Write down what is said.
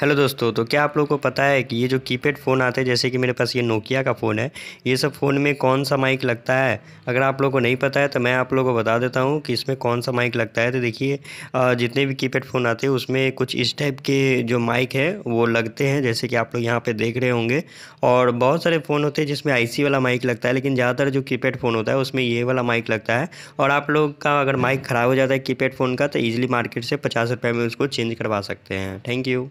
hello दोस्तों तो क्या आप लोगों को पता है कि ये जो कीपैड फ़ोन आते हैं जैसे कि मेरे पास ये नोकिया का फ़ोन है ये सब फ़ोन में कौन सा माइक लगता है अगर आप लोगों को नहीं पता है तो मैं आप लोगों को बता देता हूँ कि इसमें कौन सा माइक लगता है तो देखिए जितने भी कीपैड फ़ोन आते हैं उसमें कुछ इस टाइप के जो माइक है वो लगते हैं जैसे कि आप लोग यहाँ पर देख रहे होंगे और बहुत सारे फ़ोन होते हैं जिसमें आई वाला माइक लगता है लेकिन ज़्यादातर जो कीपैड फ़ोन होता है उसमें ये वाला माइक लगता है और आप लोग का अगर माइक ख़राब हो जाता है कीपैड फ़ोन का तो ईज़िली मार्केट से पचास रुपये में उसको चेंज करवा सकते हैं थैंक यू